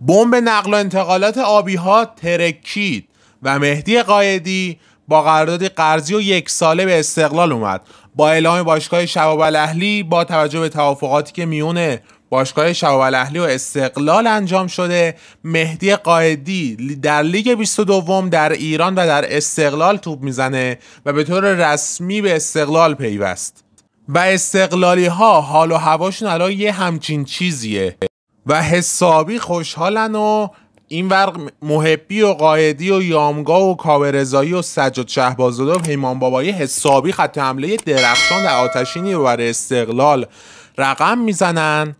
بمب نقل و انتقالات آبی ها ترکید و مهدی قایدی با قرارداد قرضی و یک ساله به استقلال اومد با اعلام باشگاه شباب الاهلی با توجه به توافقاتی که میونه باشگاه شباب الاهلی و استقلال انجام شده مهدی قاعدی در لیگ 22 در ایران و در استقلال توپ میزنه و به طور رسمی به استقلال پیوست و استقلالی ها حال و هواشون الان یه همچین چیزیه و حسابی خوشحالن و این ورق محبی و قاعدی و یامگا و کاورزایی و سجاد شهبازده و پیمان بابایی حسابی خط حمله درخشان در آتشینی بر استقلال رقم میزنن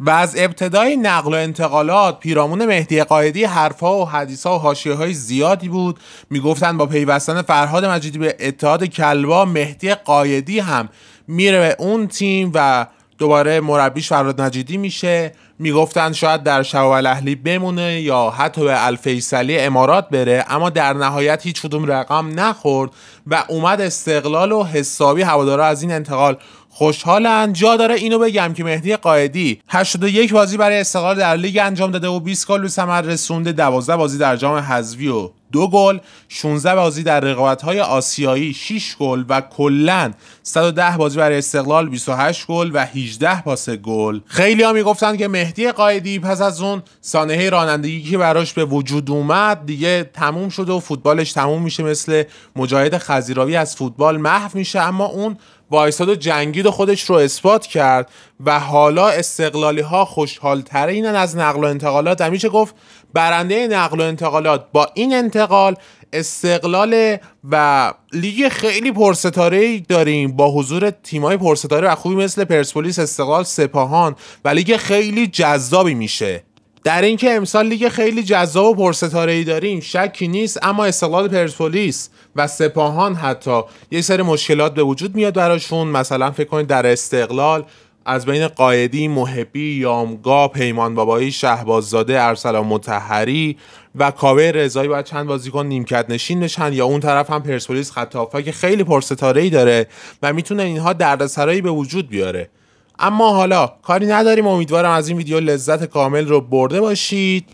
و از ابتدای نقل و انتقالات پیرامون مهدی قاعدی حرفا و حدیثا و حاشیه های زیادی بود میگفتن با پیوستن فرهاد مجیدی به اتحاد کلبا مهدی قاعدی هم میره به اون تیم و دوباره مربیش فراد نجیدی میشه میگفتن شاید در شوال اهلی بمونه یا حتی به الفیصلی امارات بره اما در نهایت هیچ کدوم رقم نخورد و اومد استقلال و حسابی هوادارا از این انتقال خوشحالن جا داره اینو بگم که مهدی قائدی 81 بازی برای استقلال در لیگ انجام داده و 20 گل به ثمر رسونده 12 بازی در جام حذفی و دو گل 16 بازی در های آسیایی 6 گل و کلا 110 بازی برای استقلال 28 گل و 18 پاس گل خیلی ها میگفتن که مهدی قائدی پس از اون سانحه رانندگی که براش به وجود اومد دیگه تموم شده و فوتبالش تموم میشه مثل مجاهد خزیراوی از فوتبال محو میشه اما اون وایساد و جنگید و خودش رو اثبات کرد و حالا استقلالی ها خوشحال اینن از نقل و انتقالات میشه گفت برنده نقل و انتقالات با این انتقال استقلال و لیگ خیلی پرستاره داریم با حضور تیمای پرستاره و خوبی مثل پرسپولیس استقلال سپاهان و لیگ خیلی جذابی میشه در اینکه امسال لیگ خیلی جذاب و پرستاره ای داریم شکی نیست اما استقلال پرسپولیس و سپاهان حتی یه سری مشکلات به وجود میاد براشون مثلا فکر کنید در استقلال از بین قاعدی محبی، یامگا، پیمان بابایی، شهباززاده، ارسلان متحری و کاوه رضایی باید چند بازیکن نیمکت نشین بشن یا اون طرف هم پرسپولیس خط که خیلی پرستاره ای داره و میتونه اینها دردسرایی به وجود بیاره اما حالا کاری نداریم امیدوارم از این ویدیو لذت کامل رو برده باشید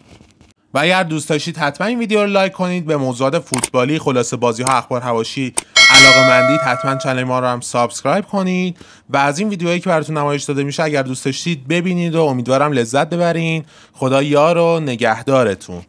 و اگر دوست داشتید حتما این ویدیو رو لایک کنید به موضوعات فوتبالی خلاصه بازی ها اخبار هواشی علاقه مندید حتما چنل ما رو هم سابسکرایب کنید و از این ویدیوهایی که براتون نمایش داده میشه اگر دوست داشتید ببینید و امیدوارم لذت ببرین خدا یار و نگهدارتون